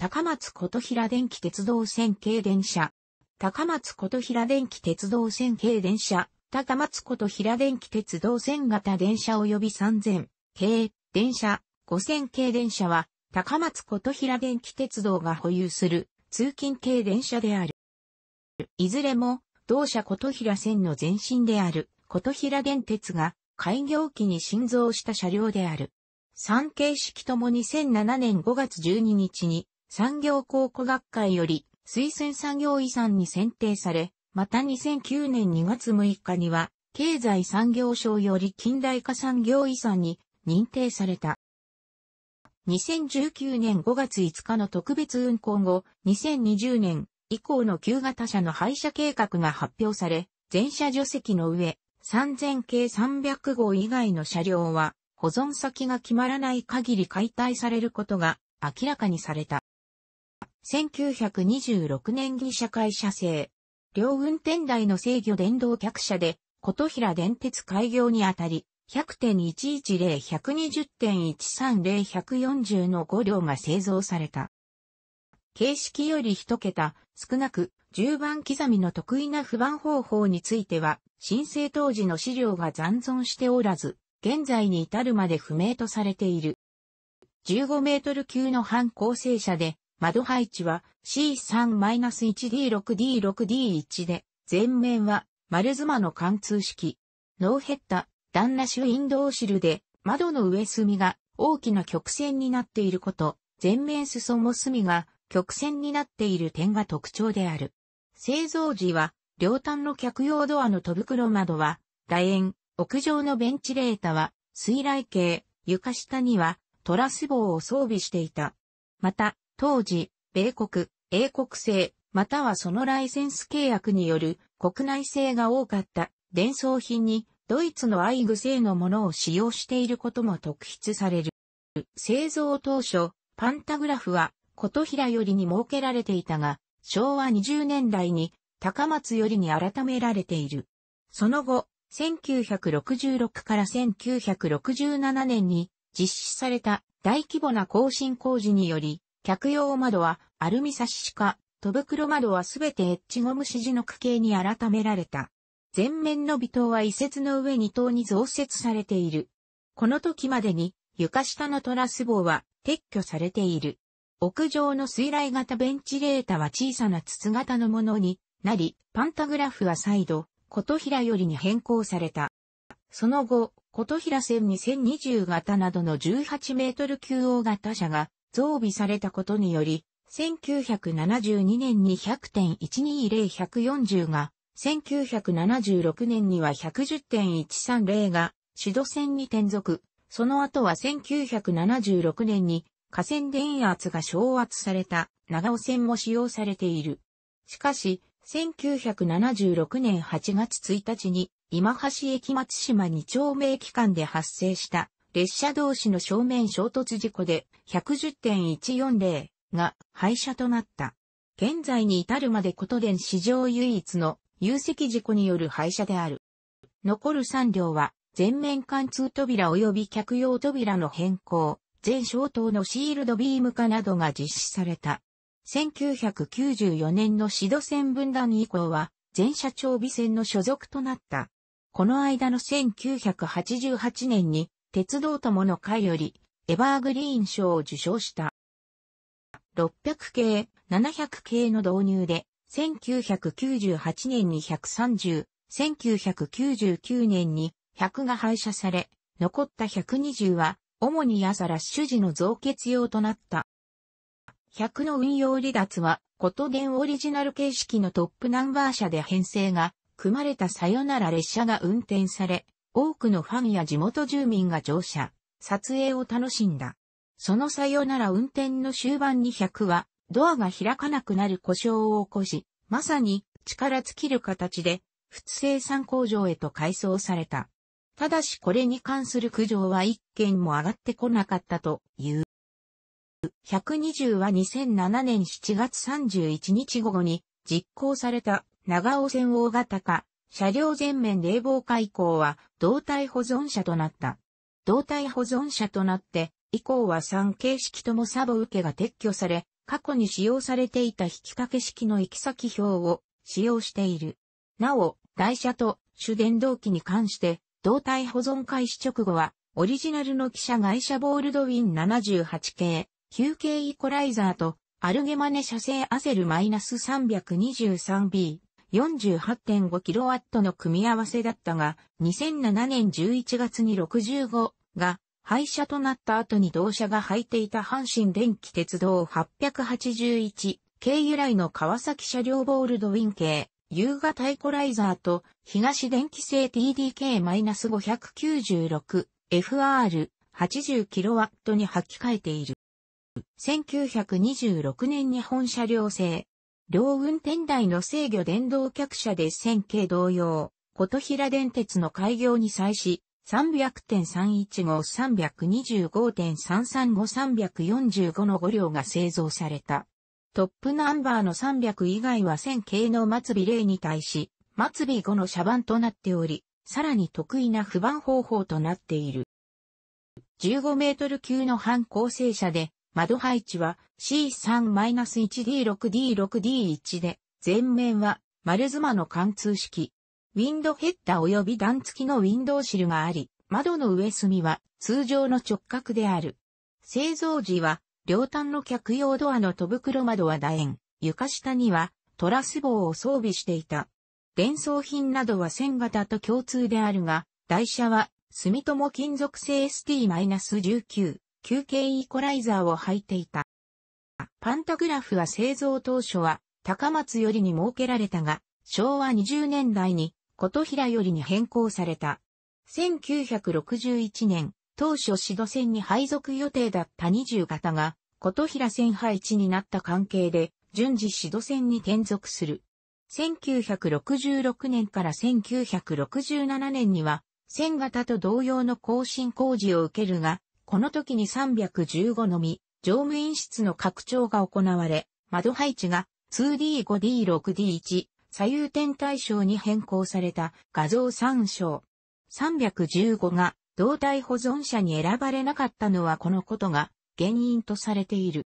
高松琴平電気鉄道線系電車。高松琴平電気鉄道線系電車。高松琴平電気鉄道線型電車及び3000系電車5000系電車は高松琴平電気鉄道が保有する通勤系電車である。いずれも同社琴平線の前身である琴平電鉄が開業期に新造した車両である。3形式とも2007年5月12日に産業考古学会より推薦産業遺産に選定され、また2009年2月6日には、経済産業省より近代化産業遺産に認定された。2019年5月5日の特別運行後、2020年以降の旧型車の廃車計画が発表され、全車除籍の上、3000系300号以外の車両は、保存先が決まらない限り解体されることが明らかにされた。1926年に社会社制。両運転台の制御電動客車で、琴平電鉄開業にあたり、100.110,120.130,140の5両が製造された。形式より1桁、少なく、10番刻みの得意な不番方法については、申請当時の資料が残存しておらず、現在に至るまで不明とされている。15メートル級の半構成車で、窓配置は C3-1D6D6D1 で、前面は丸妻の貫通式。ノーヘッダ、旦那ュ、ウィンドウシルで、窓の上隅が大きな曲線になっていること、前面裾も隅が曲線になっている点が特徴である。製造時は、両端の客用ドアの戸袋窓は、楕円、屋上のベンチレータは、水雷系、床下には、トラス棒を装備していた。また、当時、米国、英国製、またはそのライセンス契約による国内製が多かった伝送品にドイツのアイグ製のものを使用していることも特筆される。製造当初、パンタグラフは琴平よりに設けられていたが、昭和20年代に高松よりに改められている。その後、1966から1967年に実施された大規模な更新工事により、客用窓はアルミサッシ化、戸袋窓はすべてエッジゴム指示の区形に改められた。前面の微塔は移設の上に塔に増設されている。この時までに床下のトラス棒は撤去されている。屋上の水雷型ベンチレータは小さな筒型のものになり、パンタグラフは再度、琴平よりに変更された。その後、琴平線2020型などの18メートル級大型車が増備されたことにより、1972年に100.120140が、1976年には110.130が、主導線に転属。その後は1976年に、河川電圧が昇圧された長尾線も使用されている。しかし、1976年8月1日に、今橋駅松島2丁目駅間で発生した列車同士の正面衝突事故で110.140が廃車となった。現在に至るまでことで史上唯一の有石事故による廃車である。残る3両は、全面貫通扉及び客用扉の変更、全消灯のシールドビーム化などが実施された。1994年のシド線分断以降は、全社長備線の所属となった。この間の1988年に、鉄道友の会より、エバーグリーン賞を受賞した。600系、700系の導入で、1998年に130、1999年に100が廃車され、残った120は、主に朝ラッシュ時の増結用となった。100の運用離脱は、ことンオリジナル形式のトップナンバー車で編成が、組まれたさよなら列車が運転され、多くのファンや地元住民が乗車、撮影を楽しんだ。そのさよなら運転の終盤に100は、ドアが開かなくなる故障を起こし、まさに力尽きる形で、通生産工場へと改装された。ただしこれに関する苦情は一件も上がってこなかったという。120は2007年7月31日午後に実行された長尾線大型化車両全面冷房開口は胴体保存車となった。胴体保存車となって、以降は3形式ともサボ受けが撤去され、過去に使用されていた引き掛け式の行き先表を使用している。なお、台車と主電動機に関して、胴体保存開始直後は、オリジナルの汽車外車ボールドウィン78系、9系イコライザーと、アルゲマネ車製アセル -323B、48.5kW の組み合わせだったが、2007年11月に65が廃車となった後に同社が履いていた阪神電気鉄道881系由来の川崎車両ボールドウィン系、雅タイコライザーと東電気製 TDK-596FR80kW に履き替えている。1926年日本車両製両運転台の制御電動客車で線形同様、琴平電鉄の開業に際し、300.315、325.335、345の5両が製造された。トップナンバーの300以外は線形の末尾例に対し、末尾5の車番となっており、さらに得意な不番方法となっている。15メートル級の半構成車で、窓配置は C3-1D6D6D1 で、前面は丸妻の貫通式。ウィンドヘッダ及び段付きのウィンドウシルがあり、窓の上隅は通常の直角である。製造時は両端の客用ドアの戸袋窓は楕円、床下にはトラス棒を装備していた。伝送品などは線型と共通であるが、台車は住友金属製 ST-19 球形イコライザーを履いていた。パンタグラフは製造当初は高松よりに設けられたが、昭和20年代に琴平よりに変更された。1961年、当初指導線に配属予定だった20型が、琴平線配置になった関係で、順次指導線に転属する。1966年から1967年には、1000型と同様の更新工事を受けるが、この時に315のみ、乗務員室の拡張が行われ、窓配置が 2D5D6D1 左右点対象に変更された画像参照。315が胴体保存者に選ばれなかったのはこのことが原因とされている。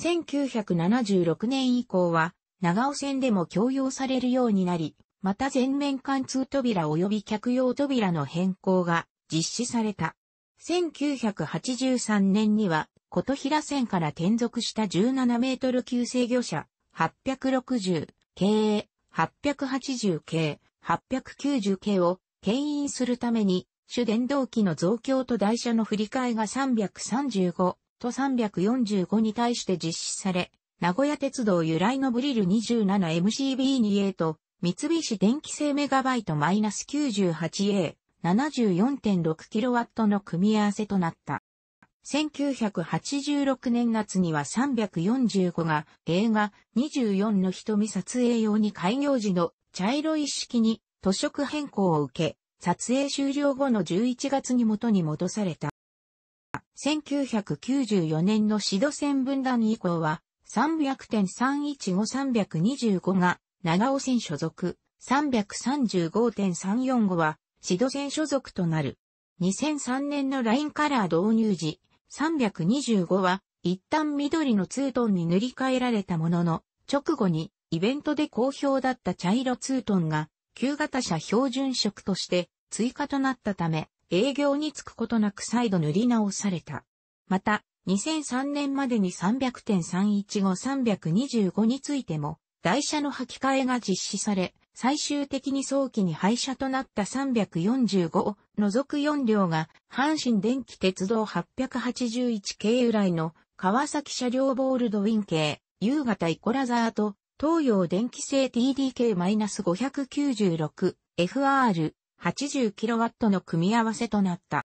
1976年以降は長尾線でも強要されるようになり、また全面貫通扉及び客用扉の変更が実施された。1983年には、琴平線から転属した17メートル級制御車、860、KA、880系、890系を牽引するために、主電動機の増強と台車の振り替えが335と345に対して実施され、名古屋鉄道由来のブリル 27MCB2A と、三菱電気製メガバイト -98A、74.6kW の組み合わせとなった。1986年夏には345が映画24の瞳撮影用に開業時の茶色一式に塗色変更を受け、撮影終了後の11月に元に戻された。1994年のシド戦分断以降は300.315325が長尾線所属、335.345はシド戦所属となる。2003年のラインカラー導入時、325は一旦緑のツートンに塗り替えられたものの、直後にイベントで好評だった茶色ツートンが、旧型車標準色として追加となったため、営業に着くことなく再度塗り直された。また、2003年までに300.315、325についても、台車の履き替えが実施され、最終的に早期に廃車となった345を除く4両が、阪神電気鉄道881系由来の川崎車両ボールドウィン系、夕方イコラザーと、東洋電気製 TDK-596FR 80kW の組み合わせとなった。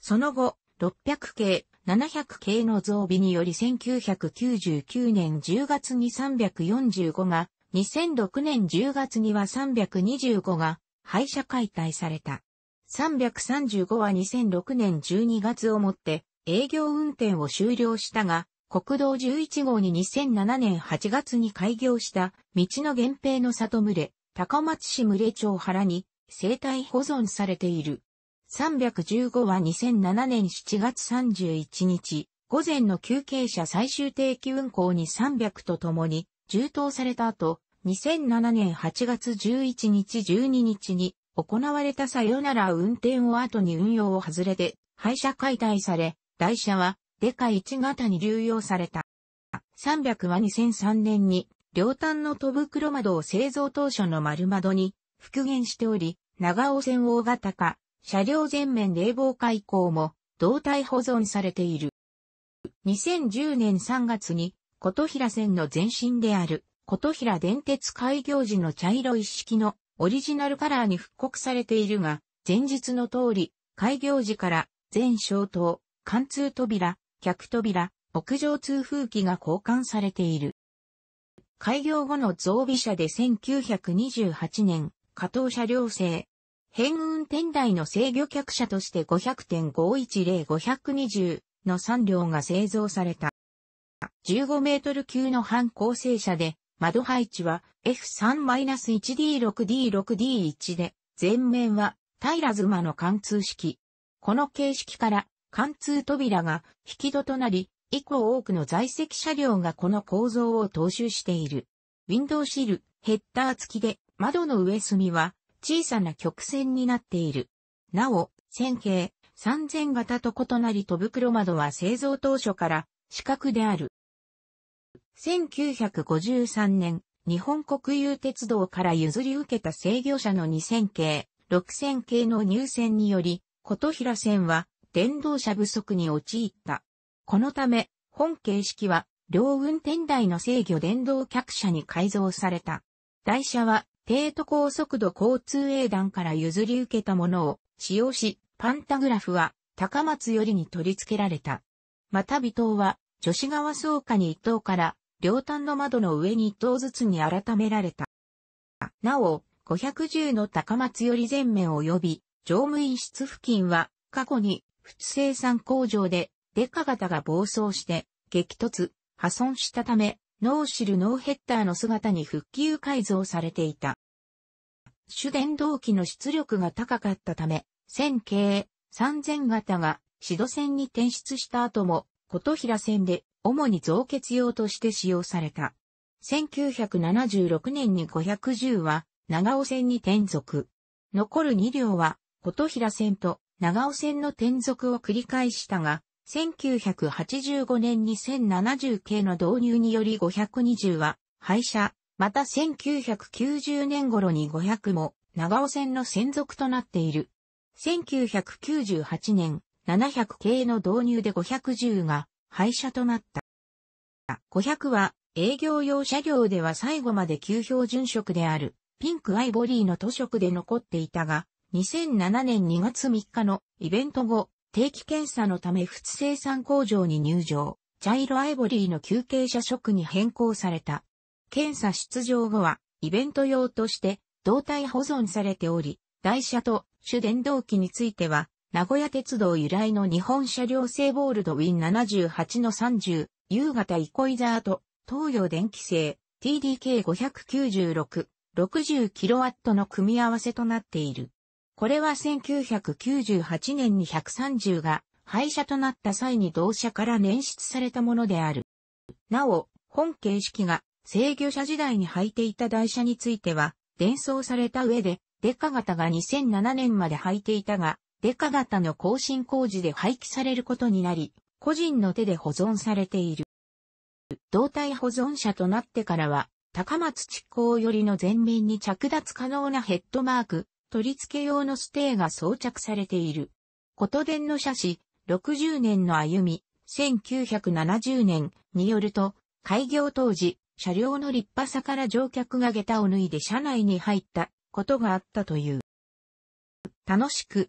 その後、600系、700系の増備により1999年10月に345が2006年10月には325が廃車解体された。335は2006年12月をもって営業運転を終了したが、国道11号に2007年8月に開業した道の源平の里群れ、高松市群れ町原に生態保存されている。315は2007年7月31日、午前の休憩車最終定期運行に300とともに、充当された後、2007年8月11日12日に行われたさよなら運転を後に運用を外れて廃車解体され、台車はデカ1型に流用された。300は2003年に両端の戸袋窓を製造当初の丸窓に復元しており、長尾線大型化、車両全面冷房開以降も胴体保存されている。2010年3月に琴平線の前身である琴平電鉄開業時の茶色一式のオリジナルカラーに復刻されているが、前日の通り、開業時から全消灯、貫通扉、客扉、屋上通風機が交換されている。開業後の増備車で1928年、加藤車両製。変運転台の制御客車として500.510-520の3両が製造された。15メートル級の半構成車で窓配置は F3-1D6D6D1 で、前面は平妻の貫通式。この形式から貫通扉が引き戸となり、以降多くの在籍車両がこの構造を踏襲している。ウィンドウシル、ヘッダー付きで、窓の上隅は小さな曲線になっている。なお、線形、3000型と異なり戸袋窓は製造当初から四角である。1953年、日本国有鉄道から譲り受けた制御車の2000系、6000系の入線により、琴平線は電動車不足に陥った。このため、本形式は両運転台の制御電動客車に改造された。台車は低都高速度交通営団から譲り受けたものを使用し、パンタグラフは高松よりに取り付けられた。また尾藤は女子川草加に伊藤から両端の窓の上に1頭ずつに改められた。なお、510の高松より全面及び、乗務員室付近は、過去に、通生産工場で、デカ型が暴走して、激突、破損したため、ノーシルノーヘッダーの姿に復旧改造されていた。主電動機の出力が高かったため、線形3000型が、シド線に転出した後も、琴平線で主に造血用として使用された。1976年に510は長尾線に転属。残る2両は琴平線と長尾線の転属を繰り返したが、1985年に1070系の導入により520は廃車、また1990年頃に500も長尾線の専属となっている。1998年700系の導入で510が廃車となった。500は営業用車両では最後まで旧標準色であるピンクアイボリーの塗色で残っていたが、2007年2月3日のイベント後、定期検査のため普通生産工場に入場、茶色アイボリーの休憩車色に変更された。検査出場後は、イベント用として、胴体保存されており、台車と主電動機については、名古屋鉄道由来の日本車両製ボールドウィン78の30、夕方イコイザーと、東洋電気製 TDK596、60kW の組み合わせとなっている。これは1998年に130が廃車となった際に同社から捻出されたものである。なお、本形式が制御車時代に履いていた台車については、伝送された上で、デカ型が2007年まで履いていたが、デカ型の更新工事で廃棄されることになり、個人の手で保存されている。胴体保存者となってからは、高松地工よりの前面に着脱可能なヘッドマーク、取り付け用のステーが装着されている。こと伝の車真、60年の歩み、1970年によると、開業当時、車両の立派さから乗客が下駄を脱いで車内に入ったことがあったという。楽しく